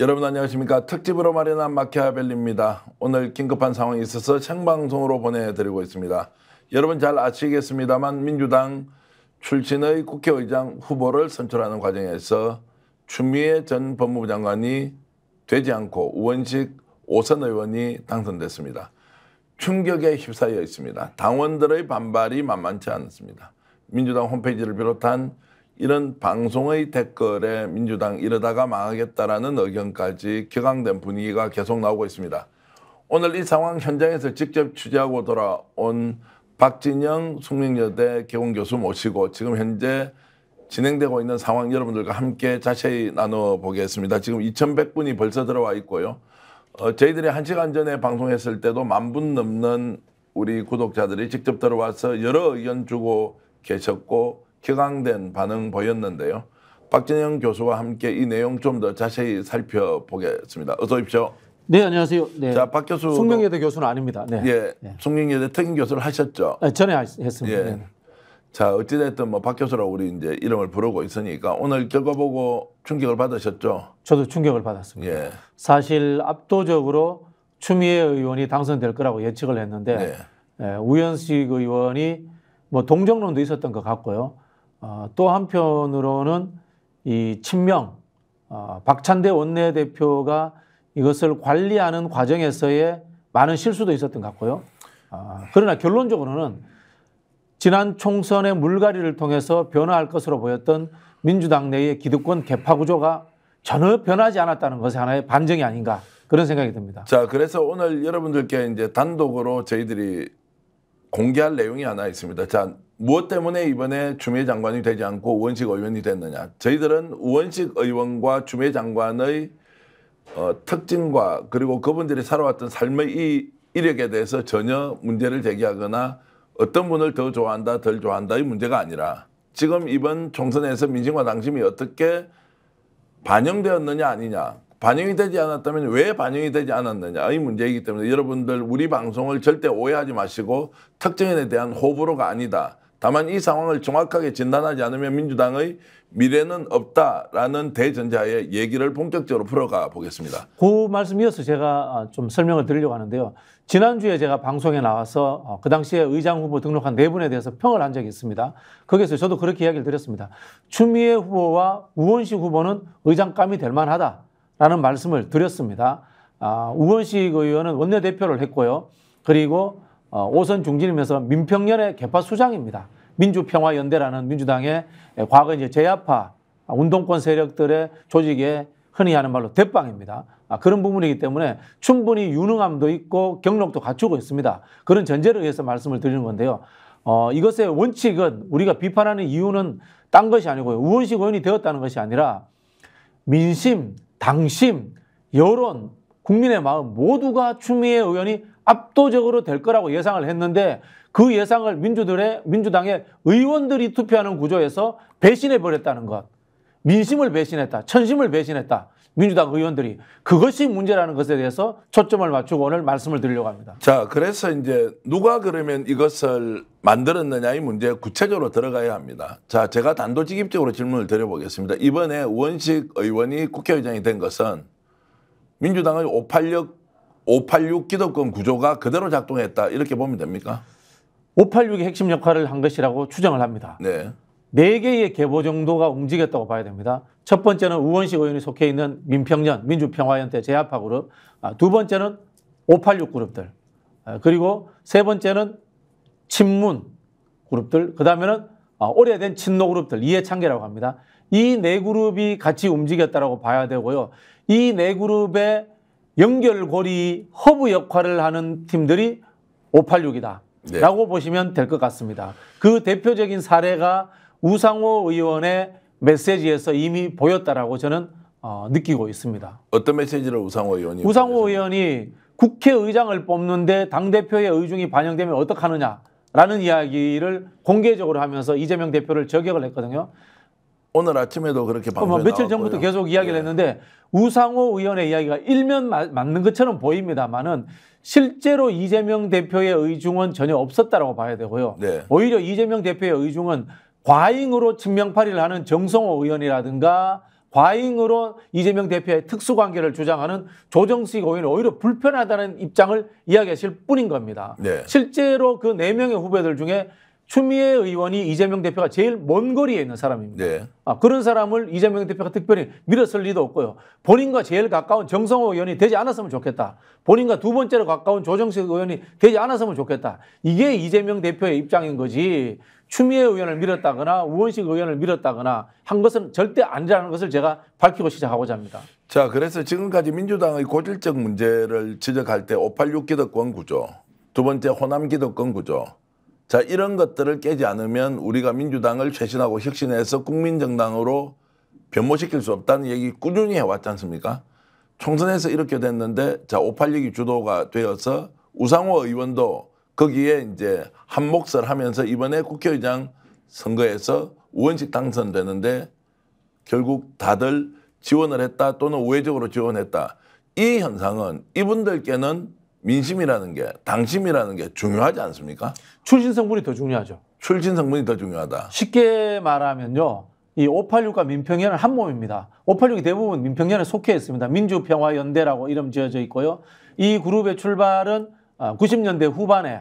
여러분 안녕하십니까 특집으로 마련한 마키아벨리입니다 오늘 긴급한 상황이 있어서 생방송으로 보내드리고 있습니다 여러분 잘 아시겠습니다만 민주당 출신의 국회의장 후보를 선출하는 과정에서 추미애 전 법무부 장관이 되지 않고 우원식 오선 의원이 당선됐습니다 충격에 휩싸여 있습니다 당원들의 반발이 만만치 않습니다 민주당 홈페이지를 비롯한 이런 방송의 댓글에 민주당 이러다가 망하겠다라는 의견까지 격앙된 분위기가 계속 나오고 있습니다. 오늘 이 상황 현장에서 직접 취재하고 돌아온 박진영 숙명여대 개원 교수 모시고 지금 현재 진행되고 있는 상황 여러분들과 함께 자세히 나눠보겠습니다. 지금 2,100분이 벌써 들어와 있고요. 어, 저희들이 한시간 전에 방송했을 때도 만 분 넘는 우리 구독자들이 직접 들어와서 여러 의견 주고 계셨고 격앙된 반응 보였는데요. 박진영 교수와 함께 이 내용 좀 더 자세히 살펴보겠습니다. 어서 오십시오. 네, 안녕하세요. 네. 자, 박 교수. 숙명여대 교수는 아닙니다. 네. 예. 네. 숙명여대 특임 교수를 하셨죠? 네, 전에 했습니다. 예. 네. 자, 어찌됐든 뭐 박 교수라고 우리 이제 이름을 부르고 있으니까 오늘 결과 보고 충격을 받으셨죠? 저도 충격을 받았습니다. 예. 사실 압도적으로 추미애 의원이 당선될 거라고 예측을 했는데 네. 예. 예, 우현식 의원이 뭐 동정론도 있었던 것 같고요. 어, 또 한편으로는 이 친명 어, 박찬대 원내대표가 이것을 관리하는 과정에서의 많은 실수도 있었던 것 같고요. 어, 그러나 결론적으로는 지난 총선의 물갈이를 통해서 변화할 것으로 보였던 민주당 내의 기득권 개파 구조가 전혀 변하지 않았다는 것에 하나의 반증이 아닌가 그런 생각이 듭니다. 자, 그래서 오늘 여러분들께 이제 단독으로 저희들이 공개할 내용이 하나 있습니다. 자, 무엇 때문에 이번에 주미 장관이 되지 않고 원식 의원이 됐느냐. 저희들은 원식 의원과 주미 장관의 어, 특징과 그리고 그분들이 살아왔던 삶의 이 이력에 대해서 전혀 문제를 제기하거나 어떤 분을 더 좋아한다, 덜 좋아한다의 문제가 아니라 지금 이번 총선에서 민심과 당심이 어떻게 반영되었느냐 아니냐 반영이 되지 않았다면 왜 반영이 되지 않았느냐의 문제이기 때문에 여러분들 우리 방송을 절대 오해하지 마시고 특정인에 대한 호불호가 아니다. 다만 이 상황을 정확하게 진단하지 않으면 민주당의 미래는 없다라는 대전자의 얘기를 본격적으로 풀어가 보겠습니다. 그 말씀 이어서 제가 아, 좀 설명을 드리려고 하는데요. 지난주에 제가 방송에 나와서 어, 그 당시에 의장 후보 등록한 네 분에 대해서 평을 한 적이 있습니다. 거기에서 저도 그렇게 이야기를 드렸습니다. 추미애 후보와 우원식 후보는 의장감이 될 만하다라는 말씀을 드렸습니다. 아, 우원식 의원은 원내대표를 했고요. 그리고 어, 오선 중진이면서 민평연의 개파 수장입니다. 민주평화연대라는 민주당의 과거 이제 제야파 운동권 세력들의 조직에 흔히 하는 말로 대빵입니다. 아, 그런 부분이기 때문에 충분히 유능함도 있고 경력도 갖추고 있습니다. 그런 전제를 위해서 말씀을 드리는 건데요. 어, 이것의 원칙은 우리가 비판하는 이유는 딴 것이 아니고요. 우원식 의원이 되었다는 것이 아니라 민심, 당심, 여론, 국민의 마음 모두가 추미애 의원이 압도적으로 될 거라고 예상을 했는데 그 예상을 민주들의 민주당의 의원들이 투표하는 구조에서 배신해 버렸다는 것. 민심을 배신했다. 천심을 배신했다. 민주당 의원들이 그것이 문제라는 것에 대해서 초점을 맞추고 오늘 말씀을 드리려고 합니다. 자, 그래서 이제 누가 그러면 이것을 만들었느냐 이 문제 구체적으로 들어가야 합니다. 자, 제가 단도직입적으로 질문을 드려보겠습니다. 이번에 원식 의원이 국회의장이 된 것은 민주당의 586 586 기득권 구조가 그대로 작동했다 이렇게 보면 됩니까? 586이 핵심 역할을 한 것이라고 추정을 합니다. 네. 네 개의 계보 정도가 움직였다고 봐야 됩니다. 첫 번째는 우원식 의원이 속해 있는 민평년 민주평화연대 제압파 그룹, 아, 두 번째는 586 그룹들, 아, 그리고 세 번째는 친문 그룹들, 그 다음에는 아, 오래된 친노 그룹들, 이해창계라고 합니다. 이 네 그룹이 같이 움직였다고 라 봐야 되고요. 이 네 그룹의 연결고리 허브 역할을 하는 팀들이 586이다. 네. 라고 보시면 될 것 같습니다. 그 대표적인 사례가 우상호 의원의 메시지에서 이미 보였다라고 저는 어, 느끼고 있습니다. 어떤 메시지를 우상호 의원이? 우상호 보내셨 의원이 국회의장을 뽑는데 당대표의 의중이 반영되면 어떡하느냐라는 이야기를 공개적으로 하면서 이재명 대표를 저격을 했거든요. 오늘 아침에도 그렇게 어, 뭐 방송에 며칠 나왔고요. 계속 이야기를 예. 했는데 우상호 의원의 이야기가 일면 마, 맞는 것처럼 보입니다만은 실제로 이재명 대표의 의중은 전혀 없었다라고 봐야 되고요. 네. 오히려 이재명 대표의 의중은 과잉으로 친명파리를 하는 정성호 의원이라든가 과잉으로 이재명 대표의 특수관계를 주장하는 조정식 의원이 오히려 불편하다는 입장을 이야기하실 뿐인 겁니다. 네. 실제로 그 네명의 후배들 중에 추미애 의원이 이재명 대표가 제일 먼 거리에 있는 사람입니다. 네. 아, 그런 사람을 이재명 대표가 특별히 밀었을 리도 없고요. 본인과 제일 가까운 정성호 의원이 되지 않았으면 좋겠다. 본인과 두 번째로 가까운 조정식 의원이 되지 않았으면 좋겠다. 이게 이재명 대표의 입장인 거지. 추미애 의원을 밀었다거나 우원식 의원을 밀었다거나 한 것은 절대 아니라는 것을 제가 밝히고 시작하고자 합니다. 자, 그래서 지금까지 민주당의 고질적 문제를 지적할 때 586 기득권 구조, 두 번째 호남 기득권 구조, 자, 이런 것들을 깨지 않으면 우리가 민주당을 최신하고 혁신해서 국민정당으로 변모시킬 수 없다는 얘기 꾸준히 해왔지 않습니까? 총선에서 이렇게 됐는데 자, 586이 주도가 되어서 우상호 의원도 거기에 이제 한 몫을 하면서 이번에 국회의장 선거에서 의원직 당선되는데 결국 다들 지원을 했다 또는 우회적으로 지원했다. 이 현상은 이분들께는 민심이라는 게 당심이라는 게 중요하지 않습니까? 출신 성분이 더 중요하죠. 출신 성분이 더 중요하다. 쉽게 말하면요. 이 586과 민평연은 한 몸입니다. 586이 대부분 민평연에 속해 있습니다. 민주평화연대라고 이름 지어져 있고요. 이 그룹의 출발은 90년대 아, 후반에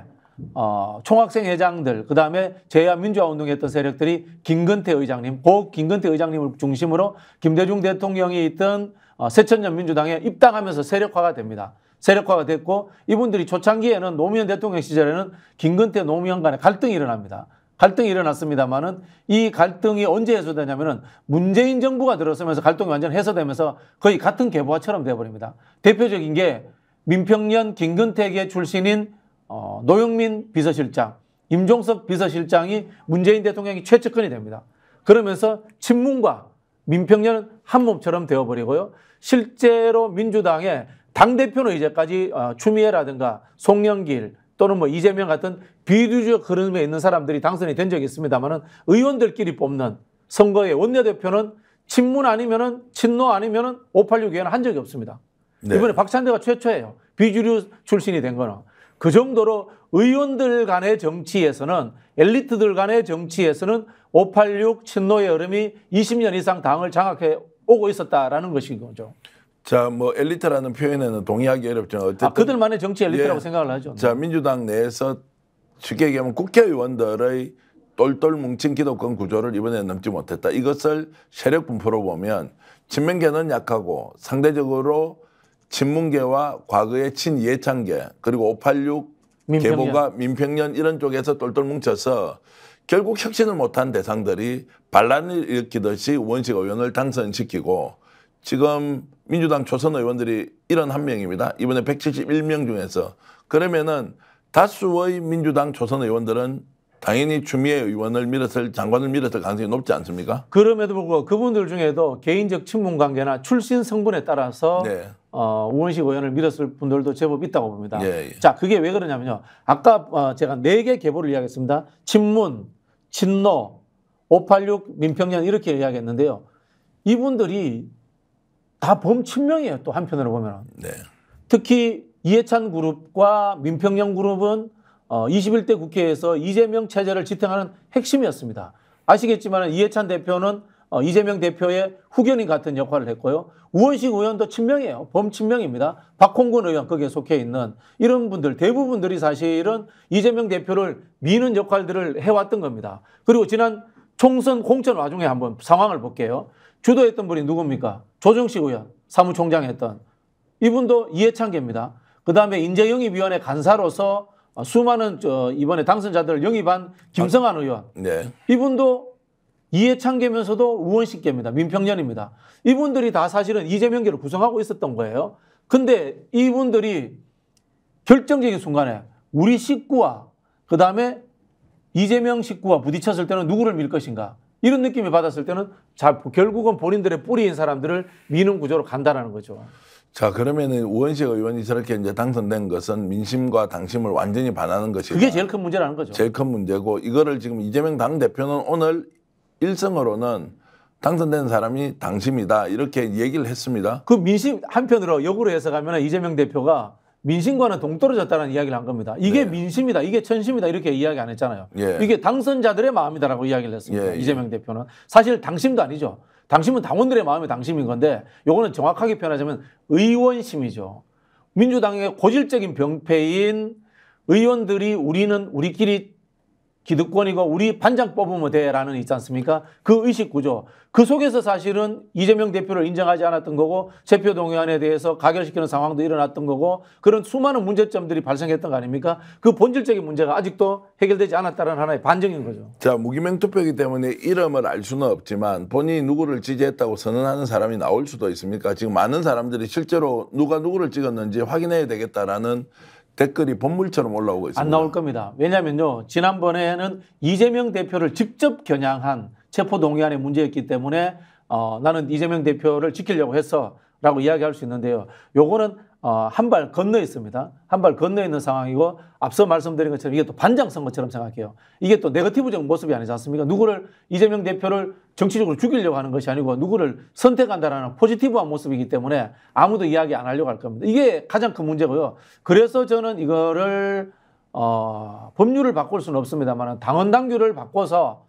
어, 총학생 회장들, 그 다음에 제야 민주화 운동했던 세력들이 김근태 의장님, 고 김근태 의장님을 중심으로 김대중 대통령이 있던 어, 새천년 민주당에 입당하면서 세력화가 됩니다. 세력화가 됐고 이분들이 초창기에는 노무현 대통령 시절에는 김근태 노무현 간에 갈등이 일어납니다. 갈등이 일어났습니다만은 이 갈등이 언제 해소되냐면은 문재인 정부가 들어서면서 갈등이 완전 해소되면서 거의 같은 계보화처럼 돼버립니다. 대표적인 게 민평년 김근태계 출신인 어, 노영민 비서실장, 임종석 비서실장이 문재인 대통령이 최측근이 됩니다. 그러면서 친문과 민평년한 몸처럼 되어버리고요. 실제로 민주당의 당대표는 이제까지 어, 추미애라든가 송영길 또는 뭐 이재명 같은 비주류 흐름에 있는 사람들이 당선이 된 적이 있습니다만은 의원들끼리 뽑는 선거의 원내대표는 친문 아니면은 친노 아니면은 586 의원 한 적이 없습니다. 네. 이번에 박찬대가 최초예요. 비주류 출신이 된 거는. 그 정도로 의원들 간의 정치에서는 엘리트들 간의 정치에서는 586 친노의 흐름이 20년 이상 당을 장악해 오고 있었다라는 것인 거죠. 자, 뭐 엘리트라는 표현에는 동의하기 어렵지만 아, 어쨌든 아, 그들만의 정치 엘리트라고 예, 생각을 하죠. 자, 민주당 내에서 쉽게 얘기하면 국회의원들의 똘똘 뭉친 기득권 구조를 이번에 넘지 못했다. 이것을 세력 분포로 보면 친명계는 약하고 상대적으로 친문계와 과거의 친예찬계 그리고 586 민평년. 계보가 민평년 이런 쪽에서 똘똘 뭉쳐서 결국 혁신을 못한 대상들이 반란을 일으키듯이 원식 의원을 당선시키고 지금 민주당 초선 의원들이 이런 한 명입니다. 이번에 171명 중에서 그러면은 다수의 민주당 초선 의원들은 당연히 추미애 의원을 밀었을 장관을 밀었을 가능성이 높지 않습니까? 그럼에도 불구하고 그분들 중에도 개인적 친분 관계나 출신 성분에 따라서 네. 어, 우원식 의원을 밀었을 분들도 제법 있다고 봅니다. 예, 예. 자 그게 왜 그러냐면요. 아까 어, 제가 네 개 계보를 이야기했습니다. 친문, 친노, 586 민평년 이렇게 이야기했는데요. 이분들이 다 범친명이에요. 또 한편으로 보면. 네. 특히 이해찬 그룹과 민평영 그룹은 어, 21대 국회에서 이재명 체제를 지탱하는 핵심이었습니다. 아시겠지만 이해찬 대표는 어, 이재명 대표의 후견인 같은 역할을 했고요. 우원식 의원도 친명이에요. 범친명입니다. 박홍근 의원 거기에 속해 있는 이런 분들 대부분들이 사실은 이재명 대표를 미는 역할들을 해왔던 겁니다. 그리고 지난 총선 공천 와중에 한번 상황을 볼게요. 주도했던 분이 누굽니까? 조정식 의원, 사무총장 했던. 이분도 이해찬계입니다그 다음에 인재영입위원회 간사로서 수많은 저 이번에 당선자들을 영입한 김성환 아, 의원. 네. 이분도 이해찬계면서도 우원식계입니다. 민평년입니다. 이분들이 다 사실은 이재명계를 구성하고 있었던 거예요. 근데 이분들이 결정적인 순간에 우리 식구와 그 다음에 이재명 식구와 부딪혔을 때는 누구를 밀 것인가? 이런 느낌이 받았을 때는 자, 결국은 본인들의 뿌리인 사람들을 미는 구조로 간다라는 거죠. 자 그러면은 우원식 의원이 저렇게 이제 당선된 것은 민심과 당심을 완전히 반하는 것이 그게 제일 큰 문제라는 거죠. 제일 큰 문제고 이거를 지금 이재명 당 대표는 오늘 일성으로는 당선된 사람이 당심이다 이렇게 얘기를 했습니다. 그 민심 한편으로 역으로 해석하면 이재명 대표가 민심과는 동떨어졌다는 이야기를 한 겁니다. 이게 네. 민심이다, 이게 천심이다 이렇게 이야기 안 했잖아요. 예. 이게 당선자들의 마음이다라고 이야기를 했습니다. 예, 예. 이재명 대표는 사실 당심도 아니죠. 당심은 당원들의 마음이 당심인 건데 요거는 정확하게 표현하자면 의원심이죠. 민주당의 고질적인 병폐인 의원들이 우리는 우리끼리 기득권이고 우리 반장 뽑으면 돼라는 있지 않습니까? 그 의식구조. 그 속에서 사실은 이재명 대표를 인정하지 않았던 거고 재표 동의안에 대해서 가결시키는 상황도 일어났던 거고 그런 수많은 문제점들이 발생했던 거 아닙니까? 그 본질적인 문제가 아직도 해결되지 않았다는 하나의 반증인 거죠. 자 무기명 투표이기 때문에 이름을 알 수는 없지만 본인이 누구를 지지했다고 선언하는 사람이 나올 수도 있습니까? 지금 많은 사람들이 실제로 누가 누구를 찍었는지 확인해야 되겠다라는 댓글이 본물처럼 올라오고 있습니다. 안 나올 겁니다. 왜냐면요. 지난번에는 이재명 대표를 직접 겨냥한 체포동의안의 문제였기 때문에 어, 나는 이재명 대표를 지키려고 했어 라고 이야기할 수 있는데요. 요거는 어, 한 발 건너 있습니다. 한 발 건너 있는 상황이고 앞서 말씀드린 것처럼 이게 또 반장 선거처럼 생각해요. 이게 또 네거티브적 모습이 아니지 않습니까? 누구를 이재명 대표를 정치적으로 죽이려고 하는 것이 아니고 누구를 선택한다라는 포지티브한 모습이기 때문에 아무도 이야기 안 하려고 할 겁니다. 이게 가장 큰 문제고요. 그래서 저는 이거를 어, 법률을 바꿀 수는 없습니다만 당헌 당규를 바꿔서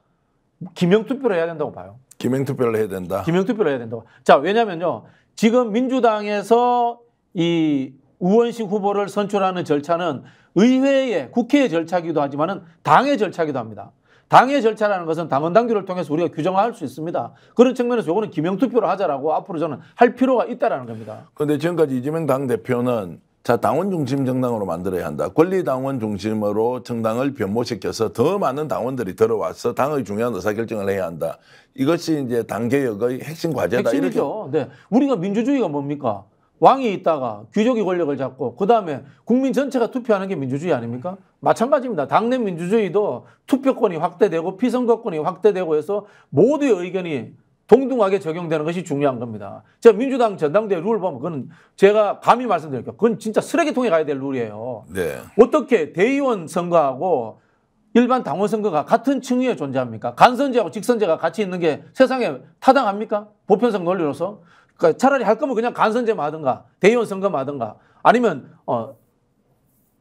기명 투표를 해야 된다고 봐요. 기명 투표를 해야 된다. 기명 투표를 해야 된다고. 자, 왜냐면요. 지금 민주당에서 이 우원식 후보를 선출하는 절차는 의회의 국회의 절차기도 이 하지만은 당의 절차기도 이 합니다. 당의 절차라는 것은 당원 당규를 통해서 우리가 규정할 수 있습니다. 그런 측면에서 요거는 기명 투표를 하자라고 앞으로 저는 할 필요가 있다는 겁니다. 그런데 지금까지 이재명 당 대표는 자 당원 중심 정당으로 만들어야 한다. 권리 당원 중심으로 정당을 변모시켜서 더 많은 당원들이 들어와서 당의 중요한 의사결정을 해야 한다. 이것이 이제 당 개혁의 핵심 과제다. 핵심이죠. 이렇게. 네. 우리가 민주주의가 뭡니까? 왕이 있다가 귀족이 권력을 잡고 그 다음에 국민 전체가 투표하는 게 민주주의 아닙니까? 마찬가지입니다. 당내 민주주의도 투표권이 확대되고 피선거권이 확대되고 해서 모두의 의견이 동등하게 적용되는 것이 중요한 겁니다. 제가 민주당 전당대회 룰을 보면 그건 제가 감히 말씀드릴게요. 그건 진짜 쓰레기통에 가야 될 룰이에요. 네. 어떻게 대의원 선거하고 일반 당원 선거가 같은 층위에 존재합니까? 간선제하고 직선제가 같이 있는 게 세상에 타당합니까? 보편성 논리로서 그러니까 차라리 할 거면 그냥 간선제만 하든가 대의원 선거만 하든가 아니면 어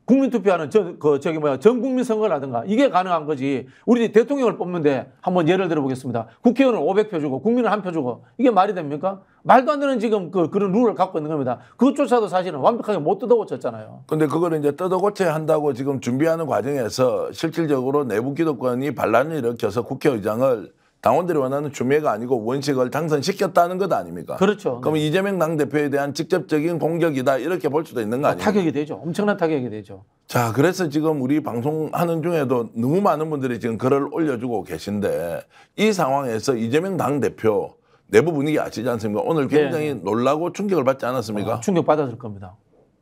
국민투표하는 저, 그, 저기 뭐야, 전국민 선거를 하든가 이게 가능한 거지. 우리 대통령을 뽑는데 한번 예를 들어보겠습니다. 국회의원을 500표 주고 국민을 한 표 주고 이게 말이 됩니까? 말도 안 되는 지금 그, 그런 룰을 갖고 있는 겁니다. 그것조차도 사실은 완벽하게 못 뜯어고쳤잖아요. 근데 그걸 거 이제 뜯어고쳐야 한다고 지금 준비하는 과정에서 실질적으로 내부 기득권이 반란을 일으켜서 국회의장을 당원들이 원하는 주미애가 아니고 원식을 당선시켰다는 것 아닙니까? 그렇죠. 그럼 네. 이재명 당대표에 대한 직접적인 공격이다 이렇게 볼 수도 있는 거 아니에요? 타격이 되죠. 엄청난 타격이 되죠. 자, 그래서 지금 우리 방송하는 중에도 너무 많은 분들이 지금 글을 올려주고 계신데 이 상황에서 이재명 당대표 내부 분위기 아시지 않습니까? 오늘 네. 굉장히 네. 놀라고 충격을 받지 않았습니까? 어, 충격 받았을 겁니다.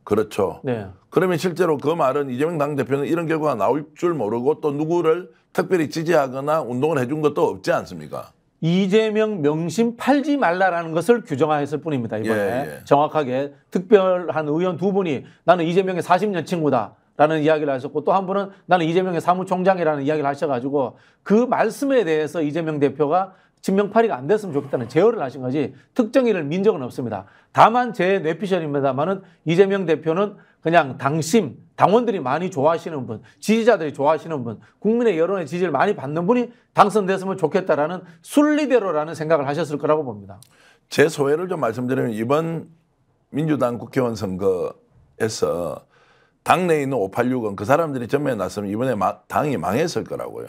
그렇죠. 네. 그러면 실제로 그 말은 이재명 당대표는 이런 결과가 나올 줄 모르고 또 누구를 특별히 지지하거나 운동을 해준 것도 없지 않습니까? 이재명 명심 팔지 말라라는 것을 규정하였을 뿐입니다. 이번에 예, 예. 정확하게 특별한 의원 두 분이 나는 이재명의 40년 친구다. 라는 이야기를 하셨고 또 한 분은 나는 이재명의 사무총장이라는 이야기를 하셔가지고 그 말씀에 대해서 이재명 대표가 진명팔이가 안 됐으면 좋겠다는 제어를 하신 거지 특정인을 민 적은 없습니다. 다만 제 뇌피셜입니다만은 이재명 대표는 그냥 당심, 당원들이 많이 좋아하시는 분, 지지자들이 좋아하시는 분, 국민의 여론의 지지를 많이 받는 분이 당선됐으면 좋겠다라는 순리대로라는 생각을 하셨을 거라고 봅니다. 제 소회를 좀 말씀드리면 이번 민주당 국회의원 선거에서 당내에 있는 586은 그 사람들이 전면에 났으면 이번에 마, 당이 망했을 거라고요.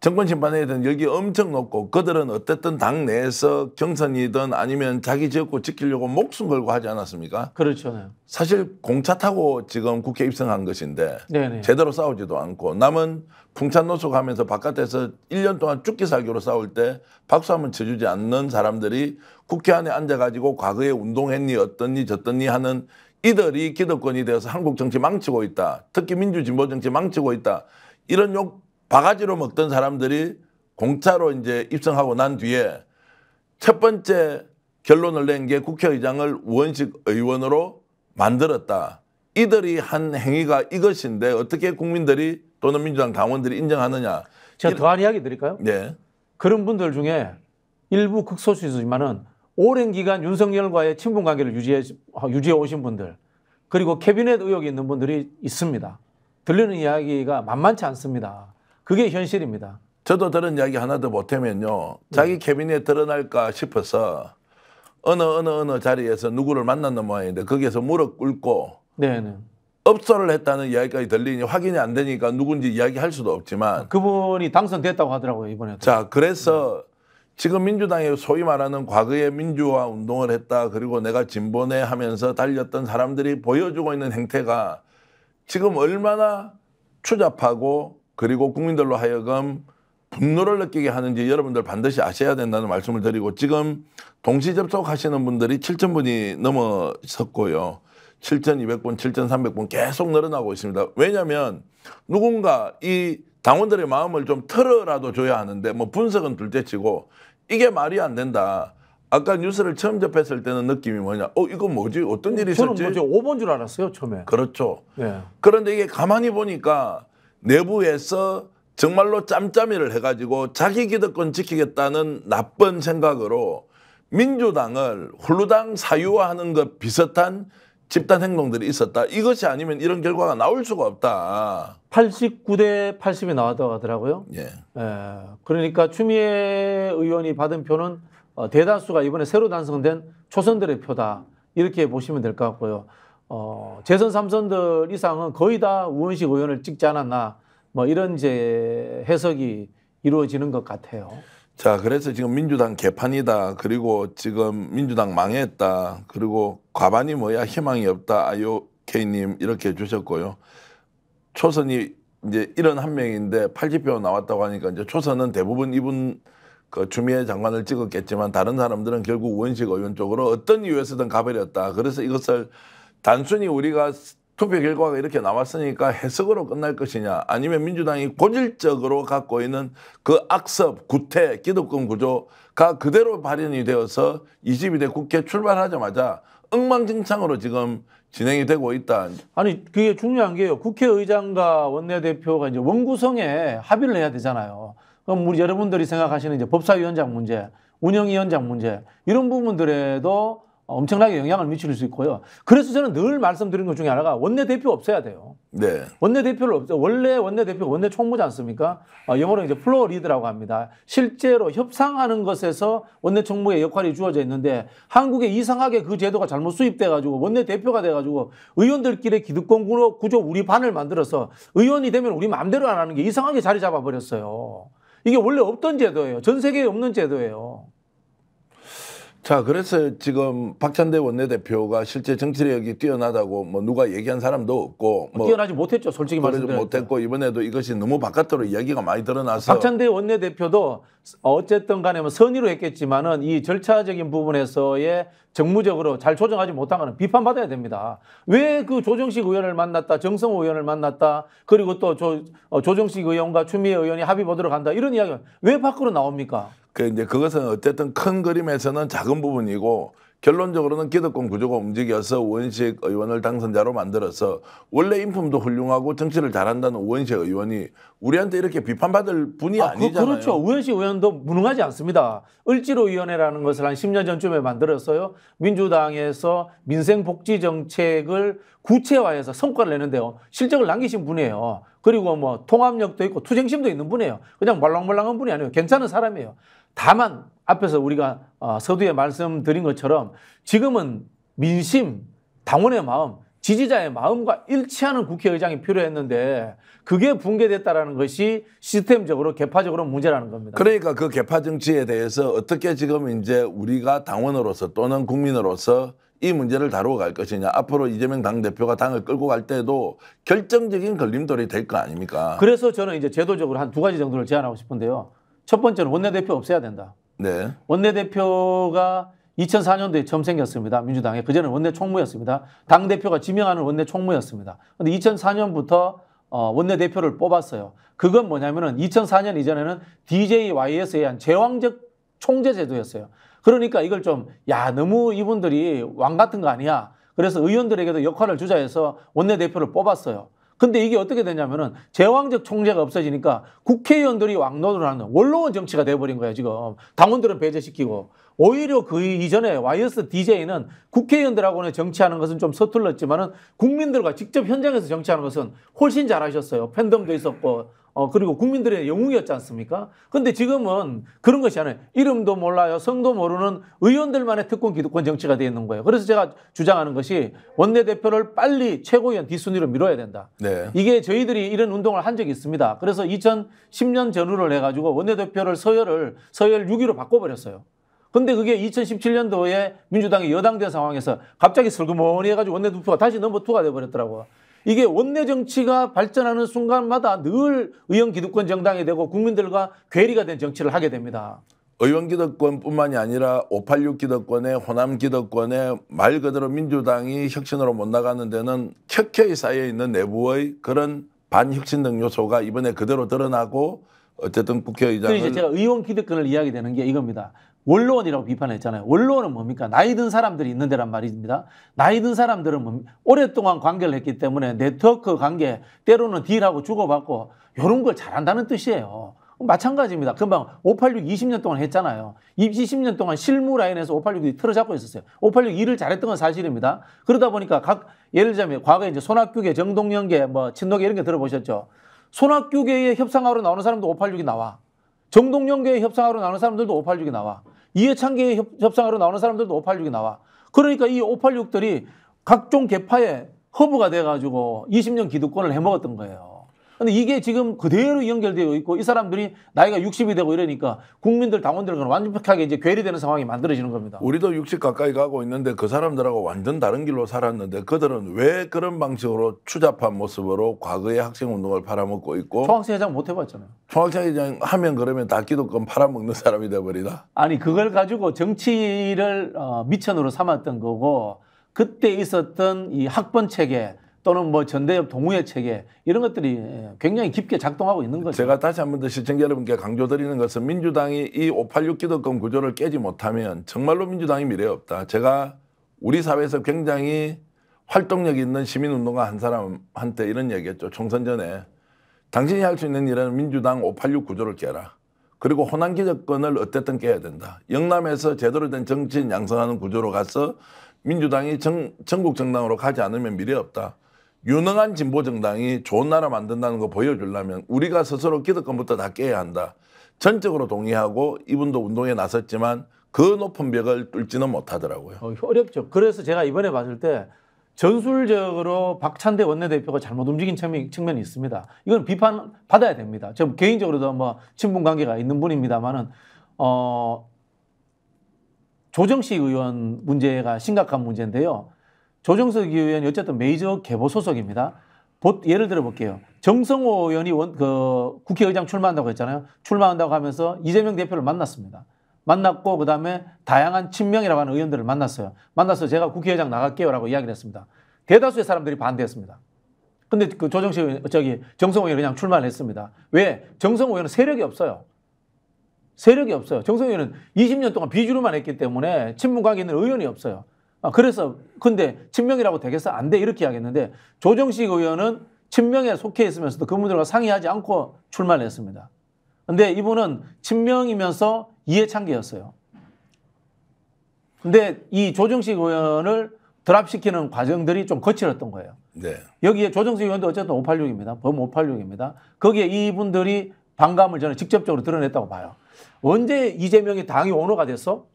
정권 심판에 대한 여기 엄청 높고 그들은 어쨌든 당 내에서 경선이든 아니면 자기 지역구 지키려고 목숨 걸고 하지 않았습니까? 그렇죠아 사실 공차 타고 지금 국회 입성한 것인데 네네. 제대로 싸우지도 않고 남은 풍찬 노숙하면서 바깥에서 1년 동안 죽기 살기로 싸울 때 박수 한번 쳐주지 않는 사람들이 국회 안에 앉아가지고 과거에 운동했니 어떻니 저떻니 하는 이들이 기득권이 되어서 한국 정치 망치고 있다. 특히 민주진보 정치 망치고 있다. 이런 욕 바가지로 먹던 사람들이 공짜로 이제 입성하고 난 뒤에 첫 번째 결론을 낸 게 국회의장을 우원식 의원으로 만들었다. 이들이 한 행위가 이것인데 어떻게 국민들이 또는 민주당 당원들이 인정하느냐. 제가 이... 더한 이야기 드릴까요? 네. 그런 분들 중에 일부 극소수이지만은 오랜 기간 윤석열과의 친분 관계를 유지해, 유지해 오신 분들 그리고 캐비넷 의혹이 있는 분들이 있습니다. 들리는 이야기가 만만치 않습니다. 그게 현실입니다. 저도 들은 이야기 하나 더 못하면요. 자기 네. 캐비넷 드러날까 싶어서 어느 어느 어느 자리에서 누구를 만났는 모양인데 거기에서 무릎 꿇고 네네. 네. 업소를 했다는 이야기까지 들리니 확인이 안 되니까 누군지 이야기할 수도 없지만 그분이 당선됐다고 하더라고요 이번에 자 그래서 네. 지금 민주당이 소위 말하는 과거의 민주화 운동을 했다 그리고 내가 진보네 하면서 달렸던 사람들이 보여주고 있는 행태가 지금 얼마나 추잡하고 그리고 국민들로 하여금 분노를 느끼게 하는지 여러분들 반드시 아셔야 된다는 말씀을 드리고 지금 동시 접속하시는 분들이 7,000분이 넘어섰고요. 7,200분, 7,300분 계속 늘어나고 있습니다. 왜냐하면 누군가 이 당원들의 마음을 좀 틀어라도 줘야 하는데 뭐 분석은 둘째치고 이게 말이 안 된다. 아까 뉴스를 처음 접했을 때는 느낌이 뭐냐? 어 이거 뭐지? 어떤 일이 저는 있었지? 저는 지 5번 줄 알았어요 처음에. 그렇죠. 네. 그런데 이게 가만히 보니까 내부에서 정말로 짬짬이를 해가지고 자기 기득권 지키겠다는 나쁜 생각으로 민주당을 홀루당 사유화하는 것 비슷한 집단 행동들이 있었다. 이것이 아니면 이런 결과가 나올 수가 없다. 89대 80이 나왔다고 하더라고요. 예. 예. 그러니까 추미애 의원이 받은 표는 어, 대다수가 이번에 새로 단성된 초선들의 표다. 이렇게 보시면 될 것 같고요. 어, 재선 삼선들 이상은 거의 다 우원식 의원을 찍지 않았나 뭐 이런 이제 해석이 이루어지는 것 같아요. 자, 그래서 지금 민주당 개판이다. 그리고 지금 민주당 망했다. 그리고 과반이 뭐야 희망이 없다. 아이케이님 이렇게 주셨고요. 초선이 이제 이런 한 명인데 80표 나왔다고 하니까 이제 초선은 대부분 이분 그 추미애 장관을 찍었겠지만 다른 사람들은 결국 원식 의원 쪽으로 어떤 이유에서든 가버렸다. 그래서 이것을 단순히 우리가 투표 결과가 이렇게 나왔으니까 해석으로 끝날 것이냐 아니면 민주당이 고질적으로 갖고 있는 그악습 구태, 기득권 구조가 그대로 발현이 되어서 22대 국회 출발하자마자 엉망진창으로 지금 진행이 되고 있다. 아니 그게 중요한 게요. 국회의장과 원내대표가 이제 원구성에 합의를 해야 되잖아요. 그럼 우리 여러분들이 생각하시는 이제 법사위원장 문제, 운영위원장 문제 이런 부분들에도 엄청나게 영향을 미칠 수 있고요. 그래서 저는 늘 말씀드린 것 중에 하나가 원내대표 없어야 돼요. 네. 원내대표를 없어 원래 원내대표 원내 총무지 않습니까? 어, 영어로 이제 플로어 리드라고 합니다. 실제로 협상하는 것에서 원내 총무의 역할이 주어져 있는데 한국에 이상하게 그 제도가 잘못 수입돼 가지고 원내대표가 돼 가지고 의원들끼리 기득권 구조 우리 반을 만들어서 의원이 되면 우리 마음대로 안 하는 게 이상하게 자리 잡아 버렸어요. 이게 원래 없던 제도예요. 전 세계에 없는 제도예요. 자, 그래서 지금 박찬대 원내대표가 실제 정치력이 뛰어나다고 뭐 누가 얘기한 사람도 없고 뭐 뛰어나지 못했죠, 솔직히 말해서 못했고 이번에도 이것이 너무 바깥으로 이야기가 많이 드러나서 박찬대 원내대표도 어쨌든 간에 뭐 선의로 했겠지만은 이 절차적인 부분에서의 정무적으로 잘 조정하지 못한 거는 비판받아야 됩니다. 왜 그 조정식 의원을 만났다, 정성호 의원을 만났다, 그리고 또 조, 어, 조정식 의원과 추미애 의원이 합의 보도록 간다 이런 이야기가 왜 밖으로 나옵니까? 그 이제 그것은 어쨌든 큰 그림에서는 작은 부분이고 결론적으로는 기득권 구조가 움직여서 원식 의원을 당선자로 만들어서 원래 인품도 훌륭하고 정치를 잘한다는 원식 의원이 우리한테 이렇게 비판받을 분이 아, 니잖아요 그, 그렇죠. 우현식 의원도 무능하지 않습니다. 을지로위원회라는 것을 한 10년 전쯤에 만들었어요. 민주당에서 민생복지 정책을 구체화해서 성과를 내는데요. 실적을 남기신 분이에요. 그리고 뭐 통합력도 있고 투쟁심도 있는 분이에요. 그냥 말랑말랑한 분이 아니에요. 괜찮은 사람이에요. 다만 앞에서 우리가 어, 서두에 말씀드린 것처럼 지금은 민심, 당원의 마음, 지지자의 마음과 일치하는 국회의장이 필요했는데 그게 붕괴됐다라는 것이 시스템적으로 개파적으로 문제라는 겁니다. 그러니까 그 개파 정치에 대해서 어떻게 지금 이제 우리가 당원으로서 또는 국민으로서 이 문제를 다루어 갈 것이냐 앞으로 이재명 당대표가 당을 끌고 갈 때도 결정적인 걸림돌이 될 거 아닙니까? 그래서 저는 이제 제도적으로 한 두 가지 정도를 제안하고 싶은데요. 첫 번째는 원내대표 없애야 된다. 네. 원내대표가 2004년도에 처음 생겼습니다. 민주당에. 그전에 원내 총무였습니다. 당대표가 지명하는 원내 총무였습니다. 근데 2004년부터 어, 원내대표를 뽑았어요. 그건 뭐냐면은 2004년 이전에는 DJYS에 의한 제왕적 총재 제도였어요. 그러니까 이걸 좀, 야, 너무 이분들이 왕 같은 거 아니야. 그래서 의원들에게도 역할을 주자 해서 원내대표를 뽑았어요. 근데 이게 어떻게 되냐면은 제왕적 총재가 없어지니까 국회의원들이 왕노를 하는 원로원 정치가 돼버린 거야 지금 당원들은 배제시키고 오히려 그 이전에 와이어스 DJ는 국회의원들하고 정치하는 것은 좀 서툴렀지만은 국민들과 직접 현장에서 정치하는 것은 훨씬 잘하셨어요. 팬덤도 있었고 어, 그리고 국민들의 영웅이었지 않습니까? 근데 지금은 그런 것이 아니에요. 이름도 몰라요. 성도 모르는 의원들만의 특권 기득권 정치가 되어 있는 거예요. 그래서 제가 주장하는 것이 원내대표를 빨리 최고위원 뒷순위로 밀어야 된다. 네. 이게 저희들이 이런 운동을 한 적이 있습니다. 그래서 2010년 전후를 해가지고 원내대표를 서열을 서열 6위로 바꿔버렸어요. 근데 그게 2017년도에 민주당이 여당된 상황에서 갑자기 슬그머니 해가지고 원내투표가 다시 넘버투가돼버렸더라고 이게 원내 정치가 발전하는 순간마다 늘 의원 기득권 정당이 되고 국민들과 괴리가 된 정치를 하게 됩니다. 의원 기득권뿐만이 아니라 586 기득권에 호남 기득권에 말 그대로 민주당이 혁신으로 못 나가는 데는 켜켜이 쌓여 있는 내부의 그런 반혁신등 요소가 이번에 그대로 드러나고 어쨌든 국회의장을 그러니까 제가 의원 기득권을 이야기되는 게 이겁니다. 원로원이라고 비판했잖아요. 원로원은 뭡니까? 나이 든 사람들이 있는 데란 말입니다. 나이 든 사람들은 뭡 오랫동안 관계를 했기 때문에 네트워크 관계, 때로는 딜하고 주고받고 이런 걸 잘한다는 뜻이에요. 마찬가지입니다. 금방 586 20년 동안 했잖아요. 입시 1 0년 동안 실무 라인에서 586이 틀어잡고 있었어요. 586 일을 잘했던 건 사실입니다. 그러다 보니까 각 예를 들자면 과거에 이제 손학규계, 정동영계, 뭐 친노계 이런 게 들어보셨죠. 손학규계의 협상하러 나오는 사람도 586이 나와. 정동영계의 협상하러 나오는 사람들도 586이 나와. 이해찬계 협상으로 나오는 사람들도 586이 나와. 그러니까 이 586들이 각종 개파에 허브가 돼가지고 20년 기득권을 해먹었던 거예요. 근데 이게 지금 그대로 연결되어 있고 이 사람들이 나이가 60이 되고 이러니까 국민들 당원들과 완벽하게 이제 괴리되는 상황이 만들어지는 겁니다. 우리도 60 가까이 가고 있는데 그 사람들하고 완전 다른 길로 살았는데 그들은 왜 그런 방식으로 추잡한 모습으로 과거의 학생 운동을 팔아먹고 있고 총학생 회장 못 해봤잖아요. 총학생 회장 하면 그러면 다 기독권 팔아먹는 사람이 돼버리다. 아니 그걸 가지고 정치를 어, 미천으로 삼았던 거고 그때 있었던 이 학번 체계 또는 뭐 전대협 동우회 체계 이런 것들이 예, 굉장히 깊게 작동하고 있는 거죠. 제가 다시 한 번 더 시청자 여러분께 강조드리는 것은 민주당이 이 586 기득권 구조를 깨지 못하면 정말로 민주당이 미래 없다. 제가 우리 사회에서 굉장히 활동력 있는 시민운동가 한 사람한테 이런 얘기했죠. 총선 전에 당신이 할 수 있는 일은 민주당 586 구조를 깨라. 그리고 호남 기득권을 어쨌든 깨야 된다. 영남에서 제대로 된 정치인 양성하는 구조로 가서 민주당이 정, 전국 정당으로 가지 않으면 미래 없다. 유능한 진보 정당이 좋은 나라 만든다는 거 보여주려면 우리가 스스로 기득권부터 다 깨야 한다. 전적으로 동의하고 이분도 운동에 나섰지만 그 높은 벽을 뚫지는 못하더라고요. 어, 어렵죠. 그래서 제가 이번에 봤을 때 전술적으로 박찬대 원내대표가 잘못 움직인 측면이, 있습니다. 이건 비판 받아야 됩니다. 저 개인적으로도 뭐 친분 관계가 있는 분입니다만은 어 조정식 의원 문제가 심각한 문제인데요. 조정석 의원이 어쨌든 메이저 개보 소속입니다. 예를 들어 볼게요. 정성호 의원이 원, 그 국회의장 출마한다고 했잖아요. 출마한다고 하면서 이재명 대표를 만났습니다. 만났고 그다음에 다양한 친명이라고 하는 의원들을 만났어요. 만나서 제가 국회의장 나갈게요라고 이야기를 했습니다. 대다수의 사람들이 반대했습니다. 근데 그 조정식 저기 정성호 의원이 그냥 출마를 했습니다. 왜? 정성호 의원은 세력이 없어요. 세력이 없어요. 정성호 의원은 20년 동안 비주류만 했기 때문에 친문 관계 있는 의원이 없어요. 아, 그래서 근데 친명이라고 되겠어? 안 돼. 이렇게 이야기했는데 조정식 의원은 친명에 속해 있으면서도 그분들과 상의하지 않고 출마를 했습니다. 근데 이분은 친명이면서 이해창계였어요. 근데 이 조정식 의원을 드랍시키는 과정들이 좀 거칠었던 거예요. 네. 여기에 조정식 의원도 어쨌든 586입니다. 범 586입니다. 거기에 이분들이 반감을 저는 직접적으로 드러냈다고 봐요. 언제 이재명이 당의 오너가 됐어?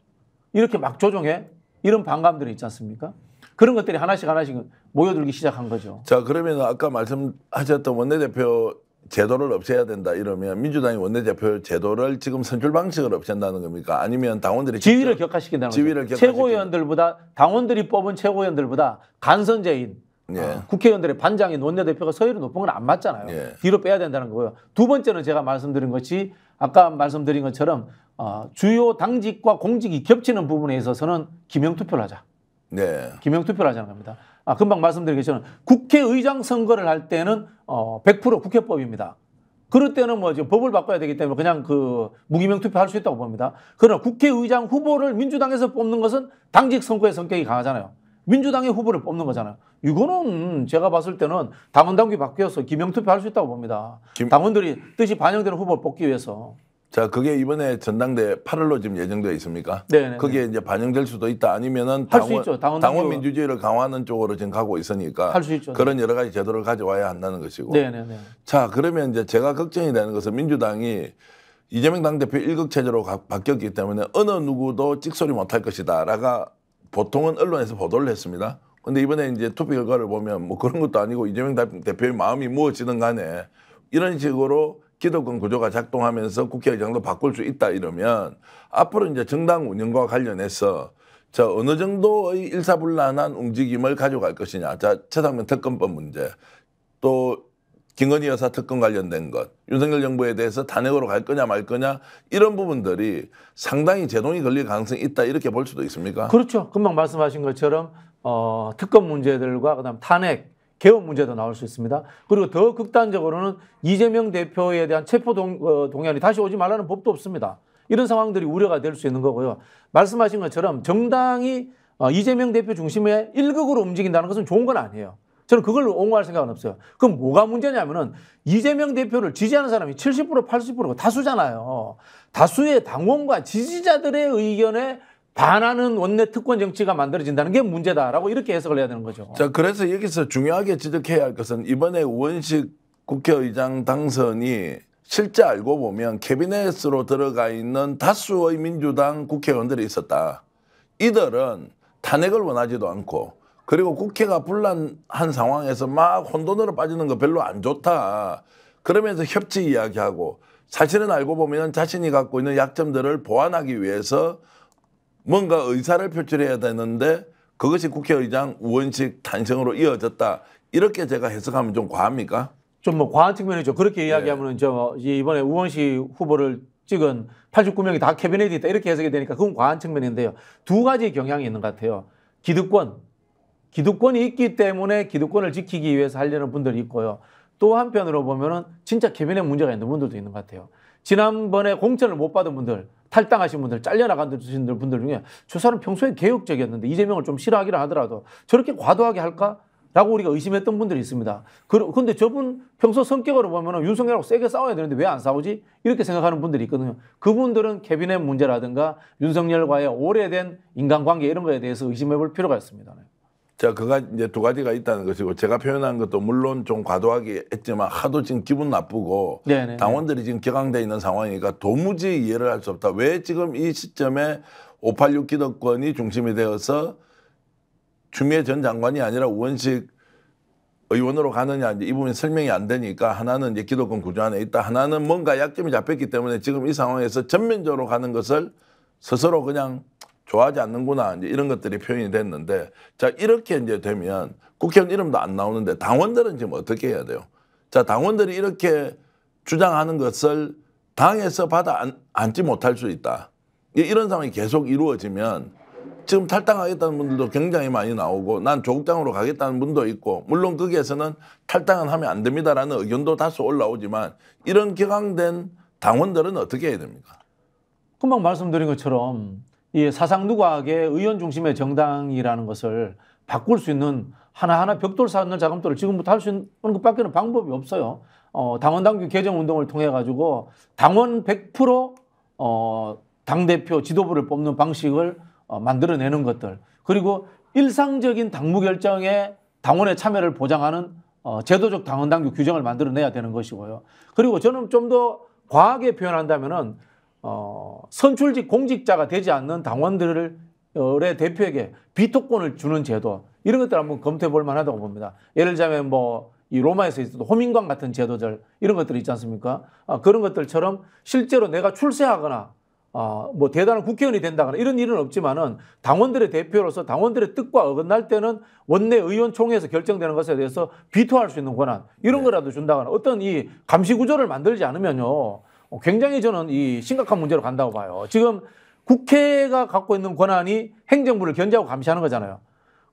이렇게 막 조정해? 이런 반감들이 있지 않습니까? 그런 것들이 하나씩 하나씩 모여들기 시작한 거죠. 자 그러면 아까 말씀하셨던 원내대표 제도를 없애야 된다 이러면 민주당이 원내대표 제도를 지금 선출 방식을 없앤다는 겁니까? 아니면 당원들이 지위를 격하시킨다는 지위를 격하시킨... 최고위원들보다 당원들이 뽑은 최고위원들보다 간선제인 예. 아, 국회의원들의 반장이 논내대표가 서열이 높은 건 안 맞잖아요. 예. 뒤로 빼야 된다는 거고요. 두 번째는 제가 말씀드린 것이 아까 말씀드린 것처럼 어, 주요 당직과 공직이 겹치는 부분에 있어서는 기명 투표를 하자. 네. 기명 투표를 하자는 겁니다. 아, 금방 말씀드린 것처럼 국회의장 선거를 할 때는 어, 100% 국회법입니다. 그럴 때는 뭐 법을 바꿔야 되기 때문에 그냥 그 무기명 투표할 수 있다고 봅니다. 그러나 국회의장 후보를 민주당에서 뽑는 것은 당직 선거의 성격이 강하잖아요. 민주당의 후보를 뽑는 거잖아요. 이거는 제가 봤을 때는 당원 당규 바뀌어서 김영 투표할수 있다고 봅니다. 김... 당원들이 뜻이 반영되는 후보를 뽑기 위해서. 자, 그게 이번에 전당대 8월로 지금 예정되어 있습니까? 네, 네, 네. 그게 이제 반영될 수도 있다. 아니면은 당원, 당원, 당원 민주주의를 강화하는 쪽으로 지금 가고 있으니까 할 수 있죠. 그런 여러 가지 제도를 가져와야 한다는 것이고. 네네네. 네, 자, 그러면 이제 제가 걱정이 되는 것은 민주당이 이재명 당대표 1극 체제로 바뀌었기 때문에 어느 누구도 찍소리 못할 것이다라가 보통은 언론에서 보도를 했습니다. 근데 이번에 이제 투표 결과를 보면 뭐 그런 것도 아니고 이재명 대표의 마음이 무엇이든 간에 이런 식으로 기득권 구조가 작동하면서 국회의장도 바꿀 수 있다 이러면 앞으로 이제 정당 운영과 관련해서 저 어느 정도의 일사불란한 움직임을 가져갈 것이냐. 자, 최상면 특검법 문제. 또 김건희 여사 특검 관련된 것, 윤석열 정부에 대해서 단핵으로 갈 거냐 말 거냐 이런 부분들이 상당히 제동이 걸릴 가능성이 있다 이렇게 볼 수도 있습니까? 그렇죠. 금방 말씀하신 것처럼 어, 특검 문제들과 그다음 탄핵, 개헌 문제도 나올 수 있습니다. 그리고 더 극단적으로는 이재명 대표에 대한 체포 동, 어, 동의안이 다시 오지 말라는 법도 없습니다. 이런 상황들이 우려가 될 수 있는 거고요. 말씀하신 것처럼 정당이 어, 이재명 대표 중심의 일극으로 움직인다는 것은 좋은 건 아니에요. 저는 그걸 옹호할 생각은 없어요. 그럼 뭐가 문제냐면은 이재명 대표를 지지하는 사람이 70% 80%가 다수잖아요. 다수의 당원과 지지자들의 의견에 반하는 원내 특권 정치가 만들어진다는 게 문제다라고 이렇게 해석을 해야 되는 거죠. 자, 그래서 여기서 중요하게 지적해야 할 것은 이번에 원식 국회의장 당선이 실제 알고 보면 캐비넷으로 들어가 있는 다수의 민주당 국회의원들이 있었다. 이들은 탄핵을 원하지도 않고 그리고 국회가 불란한 상황에서 막 혼돈으로 빠지는 거 별로 안 좋다. 그러면서 협치 이야기하고 사실은 알고 보면 자신이 갖고 있는 약점들을 보완하기 위해서 뭔가 의사를 표출해야 되는데 그것이 국회의장 우원식 탄생으로 이어졌다. 이렇게 제가 해석하면 좀 과합니까? 좀 뭐 과한 측면이죠. 그렇게 네. 이야기하면 은저 이번에 우원식 후보를 찍은 89명이 다 캐비넷이 있다 이렇게 해석이 되니까 그건 과한 측면인데요. 두 가지 경향이 있는 것 같아요. 기득권 기득권이 있기 때문에 기득권을 지키기 위해서 하려는 분들이 있고요. 또 한편으로 보면은 진짜 개변에 문제가 있는 분들도 있는 것 같아요. 지난번에 공천을 못 받은 분들, 탈당하신 분들, 잘려나간 분들 중에 저 사람 평소에 개혁적이었는데 이재명을 좀 싫어하기라 하더라도 저렇게 과도하게 할까? 라고 우리가 의심했던 분들이 있습니다. 그런데 저분 평소 성격으로 보면 윤석열하고 세게 싸워야 되는데 왜 안 싸우지? 이렇게 생각하는 분들이 있거든요. 그분들은 캐비넷 문제라든가 윤석열과의 오래된 인간관계 이런 거에 대해서 의심해 볼 필요가 있습니다. 자, 그가 이제 두 가지가 있다는 것이고 제가 표현한 것도 물론 좀 과도하게 했지만 하도 지금 기분 나쁘고 네네. 네, 네. 당원들이 지금 격앙돼 있는 상황이니까 도무지 이해를 할 수 없다. 왜 지금 이 시점에 586 기득권이 중심이 되어서 추미애 전 장관이 아니라 우원식 의원으로 가느냐 이제 이 부분 이 설명이 안 되니까 하나는 이제 기득권 구조 안에 있다 하나는 뭔가 약점이 잡혔기 때문에 지금 이 상황에서 전면적으로 가는 것을 스스로 그냥 좋아하지 않는구나 이제 이런 것들이 표현이 됐는데 자 이렇게 이제 되면 국회의원 이름도 안 나오는데 당원들은 지금 어떻게 해야 돼요? 자 당원들이 이렇게 주장하는 것을 당에서 받아 안, 지 못할 수 있다. 이런 상황이 계속 이루어지면 지금 탈당하겠다는 분들도 굉장히 많이 나오고 난 조국당으로 가겠다는 분도 있고 물론 거기에서는 탈당은 하면 안 됩니다라는 의견도 다수 올라오지만 이런 격앙된 당원들은 어떻게 해야 됩니까? 금방 말씀드린 것처럼 이 사상 누각의 의원 중심의 정당이라는 것을 바꿀 수 있는 하나하나 벽돌 쌓는 작업들을 지금부터 할 수 있는 것밖에는 방법이 없어요. 어, 당원 당규 개정 운동을 통해 가지고 당원 100% 어, 당대표 지도부를 뽑는 방식을 어, 만들어내는 것들 그리고 일상적인 당무 결정에 당원의 참여를 보장하는 어, 제도적 당원 당규 규정을 만들어내야 되는 것이고요. 그리고 저는 좀 더 과하게 표현한다면은 어, 선출직 공직자가 되지 않는 당원들의 대표에게 비토권을 주는 제도 이런 것들 한번 검토해 볼 만하다고 봅니다. 예를 들자면 뭐 이 로마에서 있어도 호민관 같은 제도들 이런 것들이 있지 않습니까? 아, 그런 것들처럼 실제로 내가 출세하거나 아, 뭐 대단한 국회의원이 된다거나 이런 일은 없지만은 당원들의 대표로서 당원들의 뜻과 어긋날 때는 원내 의원총회에서 결정되는 것에 대해서 비토할 수 있는 권한 이런 네. 거라도 준다거나 어떤 이 감시 구조를 만들지 않으면요 어, 굉장히 저는 이 심각한 문제로 간다고 봐요. 지금 국회가 갖고 있는 권한이 행정부를 견제하고 감시하는 거잖아요.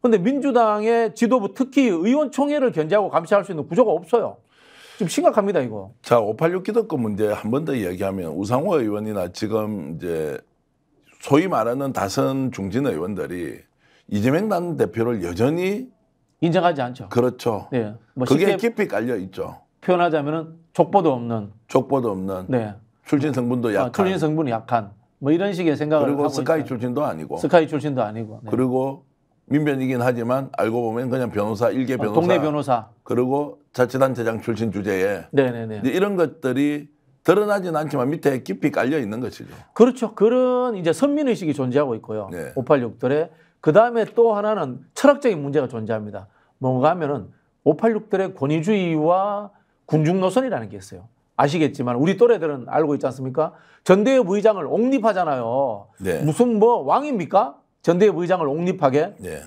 근데 민주당의 지도부 특히 의원총회를 견제하고 감시할 수 있는 구조가 없어요. 좀 심각합니다 이거. 자, 586 기득권 문제 한 번 더 얘기하면 우상호 의원이나 지금 이제 소위 말하는 다선 중진 의원들이 이재명 당 대표를 여전히 인정하지 않죠. 그렇죠. 네. 뭐 그게 깊이 깔려 있죠. 표현하자면은 족보도 없는 족보도 없는 네. 출신 성분도 아, 약한 아, 출신 성분이 약한 뭐 이런 식의 생각을 그리고 하고 스카이 있잖요 출신도 아니고 스카이 출신도 아니고 네. 그리고 민변이긴 하지만 알고 보면 그냥 변호사 일개 어, 변호사 동네 변호사 그리고 자치단체장 출신 주제에 네네네. 네, 네. 이런 것들이 드러나진 않지만 밑에 깊이 깔려 있는 것이죠. 그렇죠. 그런 이제 선민 의식이 존재하고 있고요. 네. 586들의 그 다음에 또 하나는 철학적인 문제가 존재합니다. 뭔가 하면은 586들의 권위주의와 군중 노선이라는 게 있어요. 아시겠지만 우리 또래들은 알고 있지 않습니까? 전대협 부의장을 옹립하잖아요. 네. 무슨 뭐 왕입니까? 전대협 부의장을 옹립하게. 네.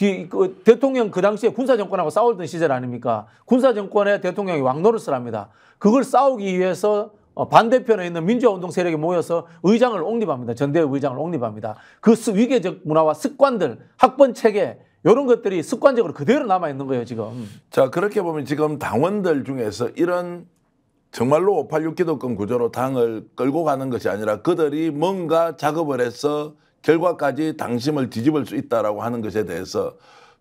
이, 그 대통령 그 당시에 군사 정권하고 싸우던 시절 아닙니까? 군사 정권에 대통령이 왕노릇을 합니다. 그걸 싸우기 위해서 어, 반대편에 있는 민주화운동 세력이 모여서 의장을 옹립합니다. 전대협 의장을 옹립합니다. 그 위계적 문화와 습관들, 학번 체계 이런 것들이 습관적으로 그대로 남아 있는 거예요 지금. 자 그렇게 보면 지금 당원들 중에서 이런 정말로 586기득권 구조로 당을 끌고 가는 것이 아니라 그들이 뭔가 작업을 해서 결과까지 당심을 뒤집을 수 있다라고 하는 것에 대해서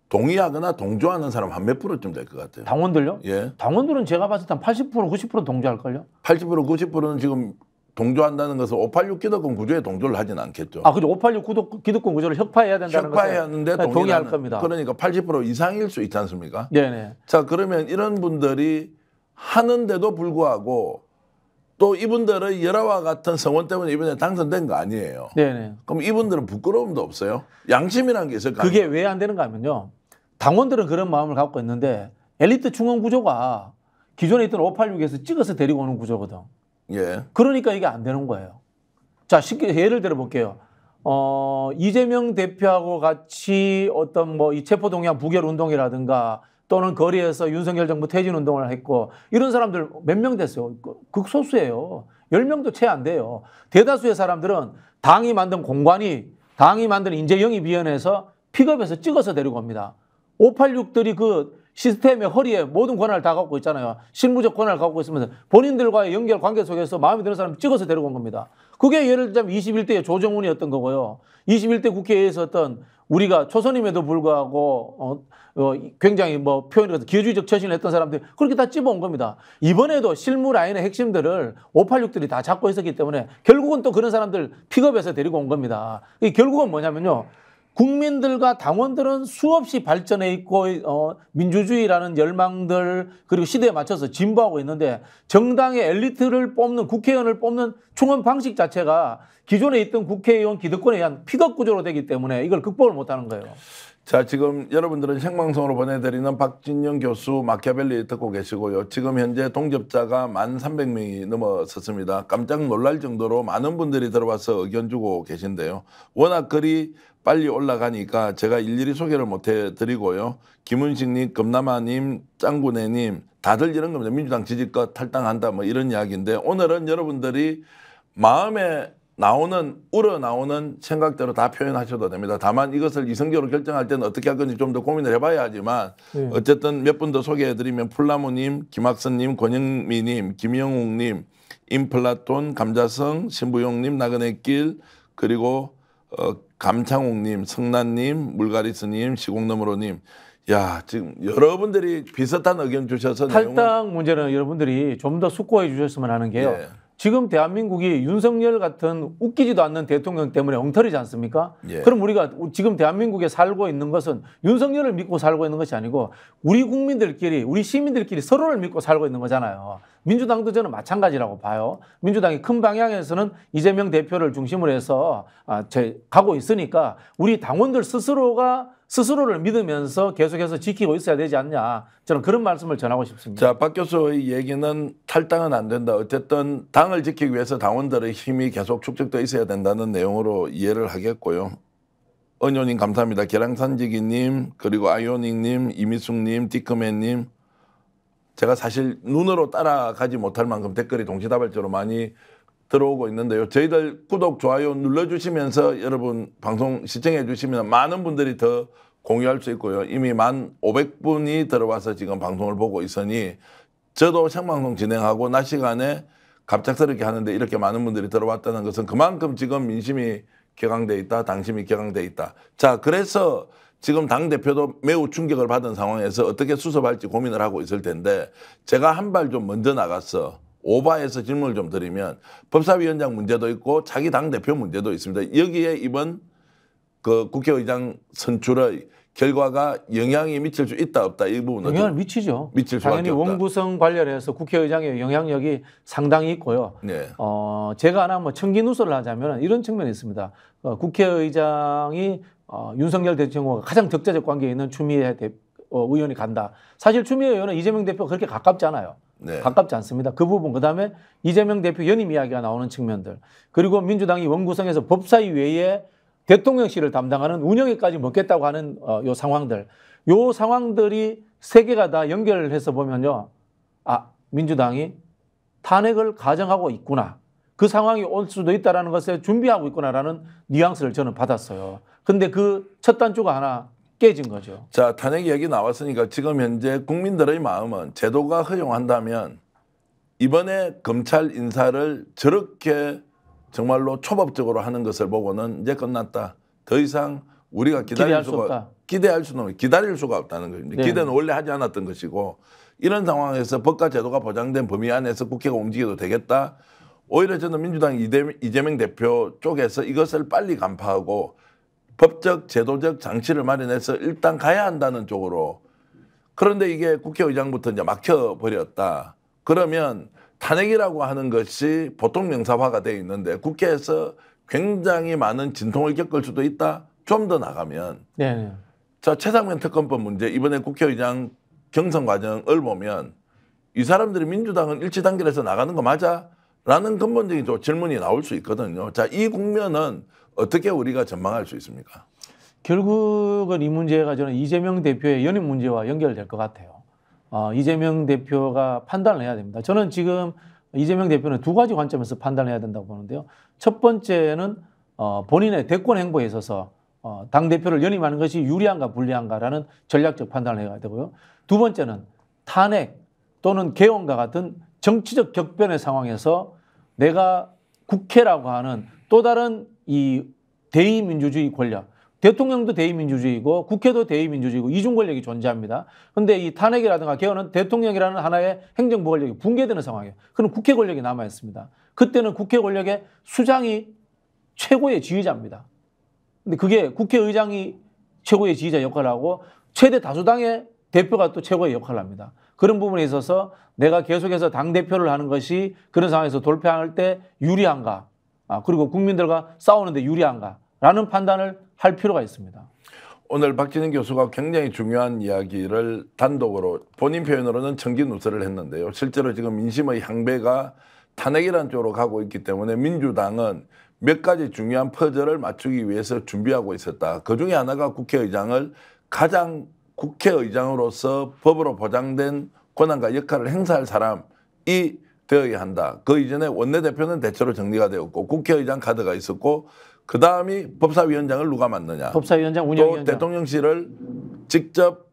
동의하거나 동조하는 사람 한 몇 프로쯤 될 것 같아요. 당원들요? 예. 당원들은 제가 봤을 때 한 80% 90% 동조할걸요? 80% 90%는 지금 동조한다는 것은 586 기득권 구조에 동조를 하진 않겠죠. 아, 그죠. 586 기득권 구조를 혁파해야 된다는 거 혁파해야 하는데 네, 동의할 겁니다. 그러니까 80% 이상일 수 있지 않습니까? 네네. 자, 그러면 이런 분들이 하는데도 불구하고 또 이분들의 열화와 같은 성원 때문에 이번에 당선된 거 아니에요. 네네. 그럼 이분들은 부끄러움도 없어요? 양심이라는 게 있을까요? 그게 왜 안 되는가 하면요. 당원들은 그런 마음을 갖고 있는데 엘리트 중원 구조가 기존에 있던 586에서 찍어서 데리고 오는 구조거든. 예. 그러니까 이게 안 되는 거예요. 자, 쉽게 예를 들어 볼게요. 어, 이재명 대표하고 같이 어떤 뭐 이 체포동향 부결 운동이라든가 또는 거리에서 윤석열 정부 퇴진 운동을 했고 이런 사람들 몇 명 됐어요? 그, 극소수예요. 10명도 채 안 돼요. 대다수의 사람들은 당이 만든 공관이 당이 만든 인재영입위원회에서 픽업해서 찍어서 데리고 옵니다. 586들이 그 시스템의 허리에 모든 권한을 다 갖고 있잖아요. 실무적 권한을 갖고 있으면서 본인들과의 연결 관계 속에서 마음에 드는 사람 찍어서 데리고 온 겁니다. 그게 예를 들자면 21대 조정훈이었던 거고요. 21대 국회에서 어떤 우리가 초선임에도 불구하고 어, 어 굉장히 뭐 표현을 해서 기회주의적 처신을 했던 사람들이 그렇게 다 찝어온 겁니다. 이번에도 실무 라인의 핵심들을 586들이 다 잡고 있었기 때문에 결국은 또 그런 사람들 픽업해서 데리고 온 겁니다. 결국은 뭐냐면요. 국민들과 당원들은 수없이 발전해 있고 어, 민주주의라는 열망들 그리고 시대에 맞춰서 진보하고 있는데 정당의 엘리트를 뽑는 국회의원을 뽑는 총원 방식 자체가 기존에 있던 국회의원 기득권에 의한 피격 구조로 되기 때문에 이걸 극복을 못하는 거예요. 자, 지금 여러분들은 생방송으로 보내드리는 박진영 교수 마키아벨리 듣고 계시고요. 지금 현재 동접자가 만3 0 0 명이 넘어섰습니다. 깜짝 놀랄 정도로 많은 분들이 들어와서 의견 주고 계신데요. 워낙 글이 빨리 올라가니까 제가 일일이 소개를 못 해드리고요. 김은식님, 금남아님, 짱구네님, 다들 이런 겁니다. 민주당 지지껏 탈당한다 뭐 이런 이야기인데 오늘은 여러분들이 마음에 나오는 우러나오는 생각대로 다 표현하셔도 됩니다. 다만 이것을 이성적으로 결정할 때는 어떻게 할 건지 좀 더 고민을 해봐야 하지만 네. 어쨌든 몇 분 더 소개해드리면 풀나무님, 김학선님, 권영미님, 김영웅님, 임플라톤, 감자성, 신부용님, 나그네길 그리고 어, 감창욱님, 성난님, 물가리스님, 시공너머로님 야 지금 여러분들이 비슷한 의견 주셔서 탈당 내용은... 문제는 여러분들이 좀 더 숙고해 주셨으면 하는 게요. 네. 지금 대한민국이 윤석열 같은 웃기지도 않는 대통령 때문에 엉터리지 않습니까? 예. 그럼 우리가 지금 대한민국에 살고 있는 것은 윤석열을 믿고 살고 있는 것이 아니고 우리 국민들끼리 우리 시민들끼리 서로를 믿고 살고 있는 거잖아요. 민주당도 저는 마찬가지라고 봐요. 민주당이 큰 방향에서는 이재명 대표를 중심으로 해서 아, 제, 가고 있으니까 우리 당원들 스스로가 스스로를 믿으면서 계속해서 지키고 있어야 되지 않냐 저는 그런 말씀을 전하고 싶습니다. 자, 박 교수의 얘기는 탈당은 안 된다. 어쨌든 당을 지키기 위해서 당원들의 힘이 계속 축적돼 있어야 된다는 내용으로 이해를 하겠고요. 은효님 감사합니다. 계량산지기님 그리고 아이오닉님 이미숙님 디크맨님 제가 사실 눈으로 따라가지 못할 만큼 댓글이 동시다발적으로 많이 들어오고 있는데요. 저희들 구독, 좋아요 눌러주시면서 여러분 방송 시청해 주시면 많은 분들이 더 공유할 수 있고요. 이미 만 500분이 들어와서 지금 방송을 보고 있으니 저도 생방송 진행하고 낮 시간에 갑작스럽게 하는데 이렇게 많은 분들이 들어왔다는 것은 그만큼 지금 민심이 격앙돼 있다, 당심이 격앙돼 있다. 자, 그래서 지금 당대표도 매우 충격을 받은 상황에서 어떻게 수습할지 고민을 하고 있을 텐데 제가 한 발 좀 먼저 나가서 오바해서 질문을 좀 드리면 법사위원장 문제도 있고 자기 당 대표 문제도 있습니다. 여기에 이번 그 국회의장 선출의 결과가 영향이 미칠 수 있다 없다 이 부분은 영향을 미치죠. 미칠 수 당연히 원구성 관련해서 국회의장의 영향력이 상당히 있고요. 네. 어 제가 하나 뭐 청기누설을 하자면 이런 측면이 있습니다. 어, 국회의장이 어, 윤석열 대통령과 가장 적자적 관계에 있는 추미애 대, 어, 의원이 간다. 사실 추미애 의원은 이재명 대표 그렇게 가깝지 않아요. 네. 가깝지 않습니다. 그 부분 그다음에 이재명 대표 연임 이야기가 나오는 측면들 그리고 민주당이 원구성에서 법사위 외에 대통령실을 담당하는 운영위까지 먹겠다고 하는 어, 요 상황들 요 상황들이 세 개가 다 연결을 해서 보면요 아 민주당이 탄핵을 가정하고 있구나 그 상황이 올 수도 있다라는 것을 준비하고 있구나라는 뉘앙스를 저는 받았어요. 근데 그 첫 단추가 하나 깨진 거죠. 자, 탄핵 이야기 나왔으니까 지금 현재 국민들의 마음은 제도가 허용한다면 이번에 검찰 인사를 저렇게 정말로 초법적으로 하는 것을 보고는 이제 끝났다. 더 이상 우리가 기다릴 수가 없다. 기대할 수는 기다릴 수가 없다는 겁니다. 네. 기대는 원래 하지 않았던 것이고 이런 상황에서 법과 제도가 보장된 범위 안에서 국회가 움직여도 되겠다. 오히려 저는 민주당 이재명 대표 쪽에서 이것을 빨리 간파하고 법적 제도적 장치를 마련해서 일단 가야 한다는 쪽으로 그런데 이게 국회의장부터 이제 막혀버렸다. 그러면 탄핵이라고 하는 것이 보통 명사화가 되어 있는데 국회에서 굉장히 많은 진통을 겪을 수도 있다. 좀 더 나가면 네, 네. 자 최상면 특검법 문제 이번에 국회의장 경선 과정을 보면 이 사람들이 민주당은 일치 단결해서 나가는 거 맞아? 라는 근본적인 질문이 나올 수 있거든요. 자, 이 국면은 어떻게 우리가 전망할 수 있습니까? 결국은 이 문제가 저는 이재명 대표의 연임 문제와 연결될 것 같아요. 어, 이재명 대표가 판단을 해야 됩니다. 저는 지금 이재명 대표는 두 가지 관점에서 판단을 해야 된다고 보는데요. 첫 번째는 어, 본인의 대권 행보에 있어서 어, 당대표를 연임하는 것이 유리한가 불리한가라는 전략적 판단을 해야 되고요. 두 번째는 탄핵 또는 개헌과 같은 정치적 격변의 상황에서 내가 국회라고 하는 또 다른 이 대의민주주의 권력 대통령도 대의민주주의고 국회도 대의민주주의고 이중 권력이 존재합니다. 그런데이 탄핵이라든가 개헌은 대통령이라는 하나의 행정부 권력이 붕괴되는 상황이에요. 그럼 국회 권력이 남아 있습니다. 그때는 국회 권력의 수장이 최고의 지휘자입니다. 근데 그게 국회의장이 최고의 지휘자 역할을 하고 최대 다수당의 대표가 또 최고의 역할을 합니다. 그런 부분에 있어서 내가 계속해서 당대표를 하는 것이 그런 상황에서 돌파할 때 유리한가 아, 그리고 국민들과 싸우는데 유리한가라는 판단을 할 필요가 있습니다. 오늘 박진영 교수가 굉장히 중요한 이야기를 단독으로 본인 표현으로는 정기 누설을 했는데요. 실제로 지금 민심의 향배가 탄핵이라는 쪽으로 가고 있기 때문에 민주당은 몇 가지 중요한 퍼즐을 맞추기 위해서 준비하고 있었다. 그 중에 하나가 국회의장을 가장 국회의장으로서 법으로 보장된 권한과 역할을 행사할 사람이 되어야 한다. 그 이전에 원내대표는 대체로 정리가 되었고 국회의장 카드가 있었고 그 다음이 법사위원장을 누가 맡느냐. 법사위원장 운영위원장. 또 대통령실을 직접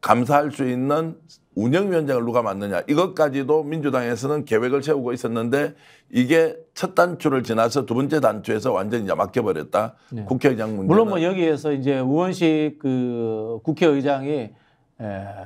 감사할 수 있는 운영위원장을 누가 맡느냐. 이것까지도 민주당에서는 계획을 세우고 있었는데 이게 첫 단추를 지나서 두 번째 단추에서 완전히 이제 맡겨버렸다. 네. 국회의장 문제. 물론 뭐 여기에서 이제 우원식 그 국회의장이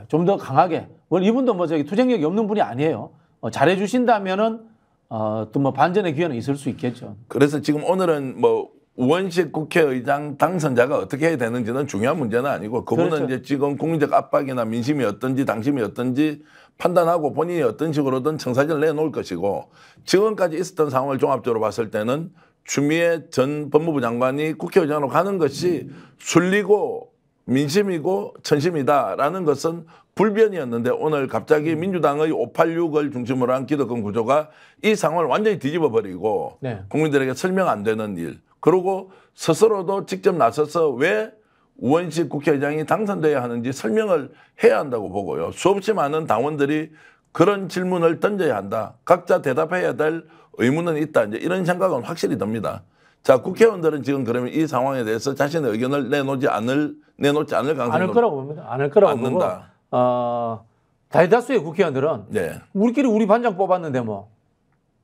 좀 더 강하게. 원래 뭐 이분도 뭐 저기 투쟁력이 없는 분이 아니에요. 잘해 주신다면은 어, 어 또 뭐 반전의 기회는 있을 수 있겠죠. 그래서 지금 오늘은 뭐 원식 국회의장 당선자가 어떻게 해야 되는지는 중요한 문제는 아니고 그분은 그렇죠. 이제 지금 국민적 압박이나 민심이 어떤지 당심이 어떤지 판단하고 본인이 어떤 식으로든 청사진을 내놓을 것이고 지금까지 있었던 상황을 종합적으로 봤을 때는 추미애 전 법무부 장관이 국회의장으로 가는 것이 순리고 민심이고 천심이다라는 것은 불변이었는데 오늘 갑자기 음. 민주당의 586을 중심으로 한 기득권 구조가 이 상황을 완전히 뒤집어 버리고 네. 국민들에게 설명 안 되는 일 그리고 스스로도 직접 나서서 왜 우원식 국회의장이 당선돼야 하는지 설명을 해야 한다고 보고요. 수없이 많은 당원들이 그런 질문을 던져야 한다. 각자 대답해야 될의문은 있다. 이제 이런 생각은 확실히 듭니다. 자, 국회의원들은 지금 그러면 이 상황에 대해서 자신의 의견을 내놓지 않을 내놓지 않을 가능성이 않을 거라고 봅니다. 않을 거라고 보고 않다 어, 대다수의 국회의원들은 네. 우리끼리 우리 반장 뽑았는데 뭐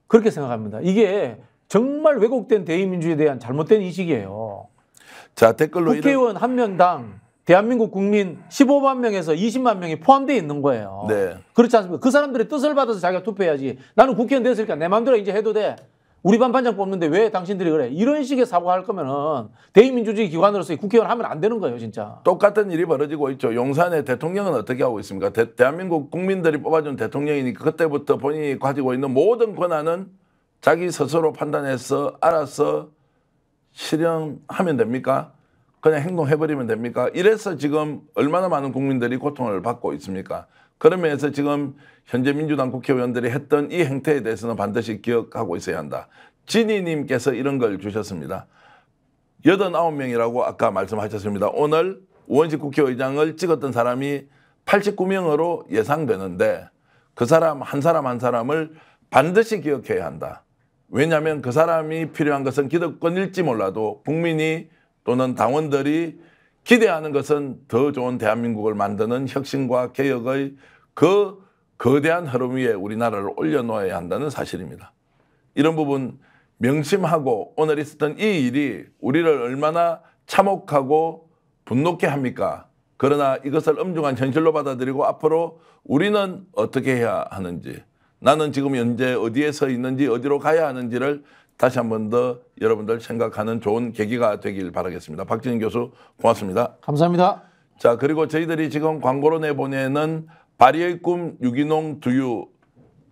그렇게 생각합니다. 이게 정말 왜곡된 대의민주에 대한 잘못된 인식이에요. 자, 댓글로 국회의원 한 명당 대한민국 국민 15만 명에서 20만 명이 포함되어 있는 거예요. 네. 그렇지 않습니까? 그 사람들의 뜻을 받아서 자기가 투표해야지. 나는 국회의원 됐으니까 내 마음대로 이제 해도 돼. 우리 반 반장 뽑는데 왜 당신들이 그래? 이런 식의 사고할 거면은 대의민주주의 기관으로서 국회의원 하면 안 되는 거예요, 진짜. 똑같은 일이 벌어지고 있죠. 용산의 대통령은 어떻게 하고 있습니까? 대, 한민국 국민들이 뽑아준 대통령이니까 그때부터 본인이 가지고 있는 모든 권한은 자기 스스로 판단해서 알아서 실현하면 됩니까? 그냥 행동해버리면 됩니까? 이래서 지금 얼마나 많은 국민들이 고통을 받고 있습니까? 그런면에서 지금 현재 민주당 국회의원들이 했던 이 행태에 대해서는 반드시 기억하고 있어야 한다. 진희님께서 이런 걸 주셨습니다. 89명이라고 아까 말씀하셨습니다. 오늘 우원식 국회의장을 찍었던 사람이 89명으로 예상되는데 그 사람 한 사람 한 사람을 반드시 기억해야 한다. 왜냐하면 그 사람이 필요한 것은 기득권일지 몰라도 국민이 또는 당원들이 기대하는 것은 더 좋은 대한민국을 만드는 혁신과 개혁의 그 거대한 흐름 위에 우리나라를 올려놓아야 한다는 사실입니다. 이런 부분 명심하고 오늘 있었던 이 일이 우리를 얼마나 참혹하고 분노케 합니까? 그러나 이것을 엄중한 현실로 받아들이고 앞으로 우리는 어떻게 해야 하는지 나는 지금 현재 어디에 서 있는지 어디로 가야 하는지를 다시 한 번 더 여러분들 생각하는 좋은 계기가 되길 바라겠습니다. 박진희 교수 고맙습니다. 감사합니다. 자 그리고 저희들이 지금 광고로 내보내는 바리의 꿈 유기농 두유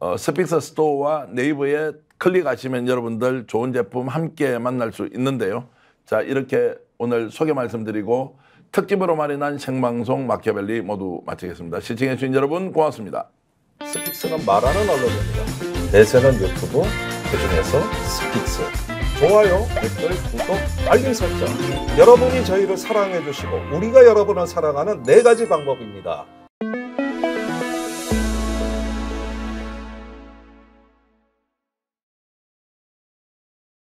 어, 스픽스 스토어와 네이버에 클릭하시면 여러분들 좋은 제품 함께 만날 수 있는데요. 자 이렇게 오늘 소개 말씀드리고 특집으로 마련한 생방송 마키아벨리 모두 마치겠습니다. 시청해주신 여러분 고맙습니다. 스픽스는 말하는 언론입니다. 대세는 유튜브, 그중에서 스피츠 좋아요, 댓글, 구독, 알림 설정 여러분이 저희를 사랑해주시고 우리가 여러분을 사랑하는 네 가지 방법입니다